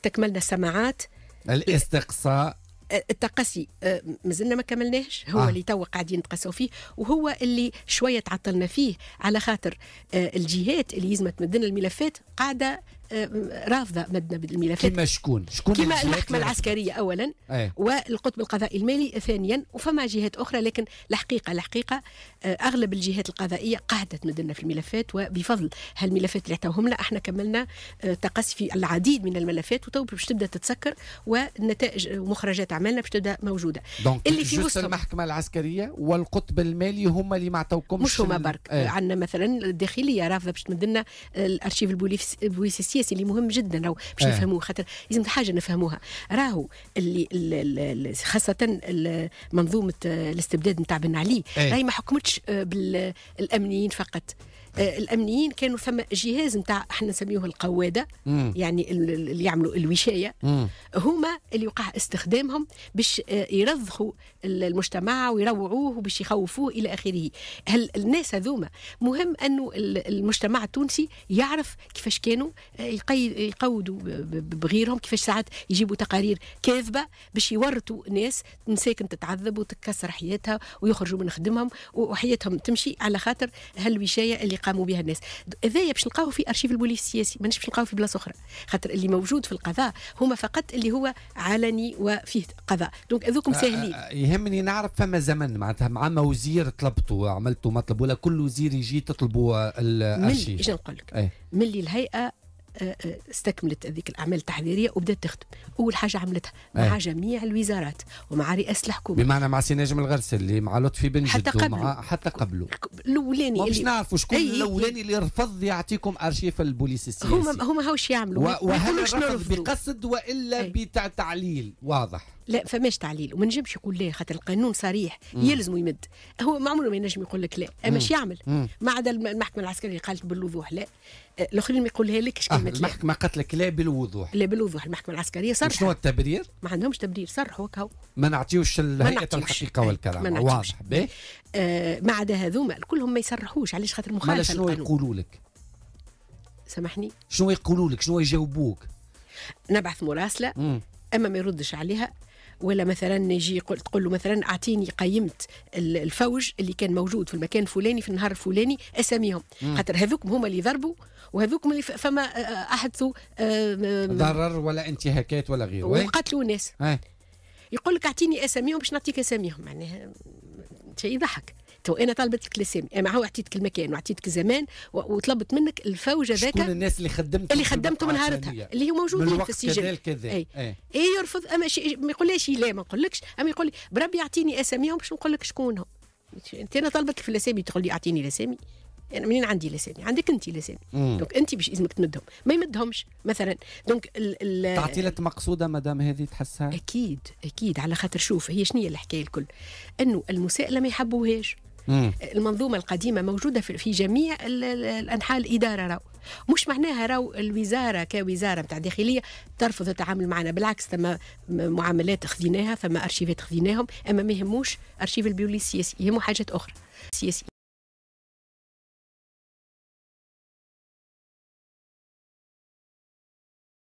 استكملنا سماعات الاستقصاء التقصي آه، مازلنا ما كملناهش هو آه. اللي تو قاعدين نتقصوا فيه وهو اللي شويه تعطلنا فيه على خاطر آه، الجهات اللي يلزم تمدنا الملفات قاعده رافضه مدنا بالملفات كما شكون شكون كما المحكمه العسكريه اولا أيه. والقطب القضائي المالي ثانيا وفما جهات اخرى لكن الحقيقه الحقيقه آه، اغلب الجهات القضائيه قعدت مدنا في الملفات وبفضل هالملفات اللي عطاوهم لنا احنا كملنا تقصي آه، في العديد من الملفات وتو باش تبدا تتسكر والنتائج ومخرجات عملنا باش تبدا موجوده دونك اللي في وسط المحكمه العسكريه والقطب المالي هما اللي ما عطاوكمش مش هما برك آه. عندنا مثلا الداخليه رافضه باش تمد لنا آه، الارشيف البوليسي السياسي اللي مهم جدا راهو باش آه. نفهموه خاطر لازم حاجه نفهموها راهو اللي خاصه منظومه آه، الاستبداد نتاع بن علي آه. راهي ما حكمتش بالامنيين فقط آه، الامنيين كانوا ثم جهاز نتاع احنا نسميوه القواده مم. يعني اللي يعملوا الوشايه هما اللي وقع استخدامهم باش آه، يرضخوا المجتمع ويروعوه وباش يخوفوه الى اخره هل الناس هذوما مهم انه المجتمع التونسي يعرف كيفاش كانوا آه، يقودوا بغيرهم كيفاش ساعات يجيبوا تقارير كاذبه باش يورطوا ناس مساكن تتعذب وتكسر حياتها ويخرجوا من خدمهم وحياتهم تمشي على خاطر هالوشايه اللي قاموا بها الناس هذايا باش نلقاوه في ارشيف البوليس السياسي مانيش باش نلقاوه في بلاصه اخرى خاطر اللي موجود في القضاء هما فقط اللي هو علني وفيه قضاء دونك هذوكم آه، ساهلين آه، يهمني نعرف فما زمن معناتها مع ما وزير طلبته عملته مطلب ولا كل وزير يجي تطلبوا الارشيف من ايش نقول لك إيه. ملي الهيئه آه، آه، استكملت هذيك الاعمال التحذيريه وبدات تخدم اول حاجه عملتها مع أيه. جميع الوزارات ومع رئاسه الحكومه بمعنى مع سي نجم الغرسلي مع لطفي بن حتى قبل حتى قبله الاولاني اللي نعرفوا شكون الاولاني اللي رفض يعطيكم ارشيف البوليس السياسي هما هما هاوش يعملوا و... وهل بقصد والا إيه. بتعليل واضح لا فماش تعليل وما نجمش يقول لا خاطر القانون صريح يلزم يمد هو ما عمره ما ينجم يقول لك لا اش يعمل ما عدا المحكمه العسكريه قالت بالوضوح لا أه، الاخرين ما يقولها لكش آه، كلمه آه المحكمه قالت لك لا بالوضوح لا بالوضوح المحكمه العسكريه صرحت شنو التبرير؟ ما عندهمش تبرير صرحوا هكا ما نعطيوش الهيئه الحقيقه إيه، والكلام واضح باهي إيه. ما عدا هذوما كلهم ما يصرحوش علاش خاطر مخالفه شنو يقولوا لك؟ سامحني شنو يقولوا لك؟ شنو يجاوبوك؟ نبعث مراسله مم. اما ما يردش عليها ولا مثلا يقول تقول له مثلا اعطيني قيمت الفوج اللي كان موجود في المكان الفلاني في النهار الفلاني اساميهم خاطر هذوك هما اللي ضربوا وهذوك اللي فما آه، آه، احدثوا ضرر ولا انتهاكات ولا غيره وقتلوا ناس آه. يقول لك اعطيني اساميهم باش نعطيك اساميهم معناها شيء يضحك تو انا طلبت لك الاسامي مع هو عطيتك المكان وعطيتك الزمان وطلبت منك الفوج هذاك شكون الناس اللي خدمت اللي خدمتهم نهارتها اللي هو موجودين في السجن اي, أي. يرفض اما شي ما يقولهاش لا ما نقولكش اما يقول لي بربي اعطيني اساميهم باش نقول لك شكون انت انا طلبت لك في الاسامي تقول لي اعطيني الاسامي انا يعني منين عندي لساني عندك انت لساني دونك انت باش لازمك تمدهم ما يمدهمش مثلا دونك تعطيلات مقصوده مدام هذه تحسها اكيد اكيد على خاطر شوف هي شنو هي الحكايه الكل انه المساءله ما يحبوهاش مم. المنظومه القديمه موجوده في جميع الانحاء الاداره راو مش معناها راو الوزاره كوزاره متاع داخلية ترفض التعامل معنا بالعكس ثم معاملات خذيناها ثم ارشيفات خذيناهم اما ما يهموش ارشيف البيولي السياسي يهمو حاجات اخرى سياسي